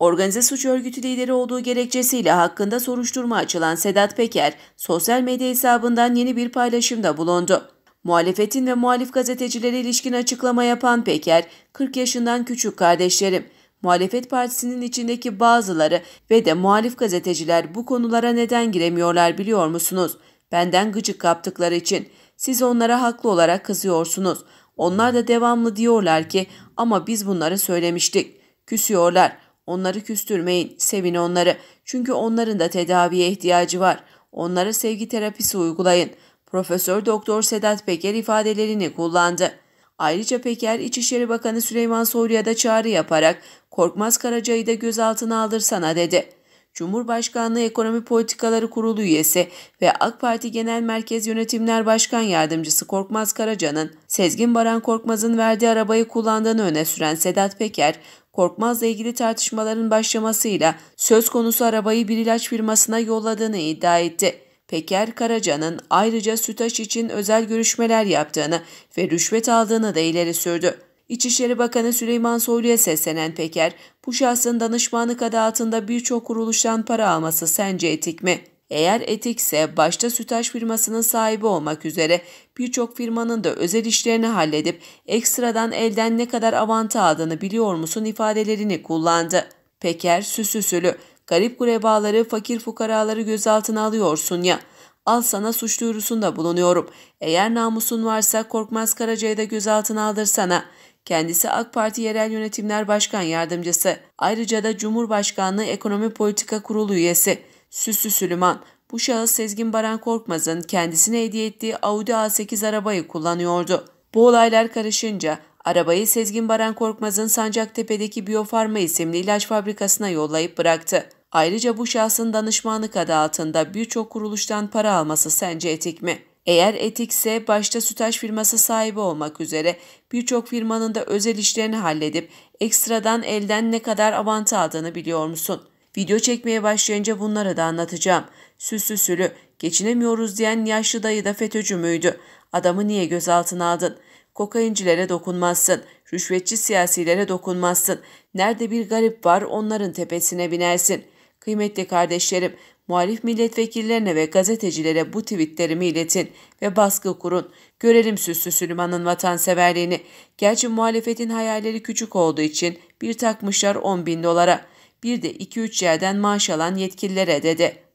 Organize suç örgütü lideri olduğu gerekçesiyle hakkında soruşturma açılan Sedat Peker, sosyal medya hesabından yeni bir paylaşımda bulundu. Muhalefetin ve muhalif gazetecilere ilişkin açıklama yapan Peker, 40 yaşından küçük kardeşlerim, muhalefet partisinin içindeki bazıları ve de muhalif gazeteciler bu konulara neden giremiyorlar biliyor musunuz? Benden gıcık kaptıkları için. Siz onlara haklı olarak kızıyorsunuz. Onlar da devamlı diyorlar ki ama biz bunları söylemiştik. Küsüyorlar. Onları küstürmeyin. Sevin onları. Çünkü onların da tedaviye ihtiyacı var. Onlara sevgi terapisi uygulayın. Profesör Doktor Sedat Peker ifadelerini kullandı. Ayrıca Peker İçişleri Bakanı Süleyman Soylu'ya da çağrı yaparak Korkmaz Karaca'yı da gözaltına aldırsana dedi. Cumhurbaşkanlığı Ekonomi Politikaları Kurulu üyesi ve AK Parti Genel Merkez Yönetimler Başkan Yardımcısı Korkmaz Karaca'nın Sezgin Baran Korkmaz'ın verdiği arabayı kullandığını öne süren Sedat Peker, Korkmaz'la ilgili tartışmaların başlamasıyla söz konusu arabayı bir ilaç firmasına yolladığını iddia etti. Peker Karaca'nın ayrıca Sütaş için özel görüşmeler yaptığını ve rüşvet aldığını da ileri sürdü. İçişleri Bakanı Süleyman Soylu'ya seslenen Peker, bu şahsın danışmanlık adı altında birçok kuruluştan para alması sence etik mi? Eğer etikse başta sütaş firmasının sahibi olmak üzere birçok firmanın da özel işlerini halledip ekstradan elden ne kadar avanta aldığını biliyor musun ifadelerini kullandı. Peker süsüsülü, garip kurebaları, fakir fukaraları gözaltına alıyorsun ya.'' al sana suç duyurusunda bulunuyorum. Eğer namusun varsa Korkmaz Karaca'yı da gözaltına aldırsana. Kendisi AK Parti Yerel Yönetimler Başkan Yardımcısı. Ayrıca da Cumhurbaşkanlığı Ekonomi Politika Kurulu üyesi. Süslü Süleyman, bu şahıs Sezgin Baran Korkmaz'ın kendisine hediye ettiği Audi A8 arabayı kullanıyordu. Bu olaylar karışınca arabayı Sezgin Baran Korkmaz'ın Sancaktepe'deki Biofarma isimli ilaç fabrikasına yollayıp bıraktı. Ayrıca bu şahsın danışmanlık adı altında birçok kuruluştan para alması sence etik mi? Eğer etikse başta sütaş firması sahibi olmak üzere birçok firmanın da özel işlerini halledip ekstradan elden ne kadar avantı aldığını biliyor musun? Video çekmeye başlayınca bunları da anlatacağım. Süslü sülü, geçinemiyoruz diyen yaşlı dayı da FETÖ'cü müydü? Adamı niye gözaltına aldın? Kokaincilere dokunmazsın, rüşvetçi siyasilere dokunmazsın. Nerede bir garip var onların tepesine binersin.'' Kıymetli kardeşlerim, muhalif milletvekillerine ve gazetecilere bu tweetlerimi iletin ve baskı kurun. Görelim Süslü Süleyman'ın vatanseverliğini. Gerçi muhalefetin hayalleri küçük olduğu için bir takmışlar 10 bin dolara. Bir de 2-3 yerden maaş alan yetkililere dedi.''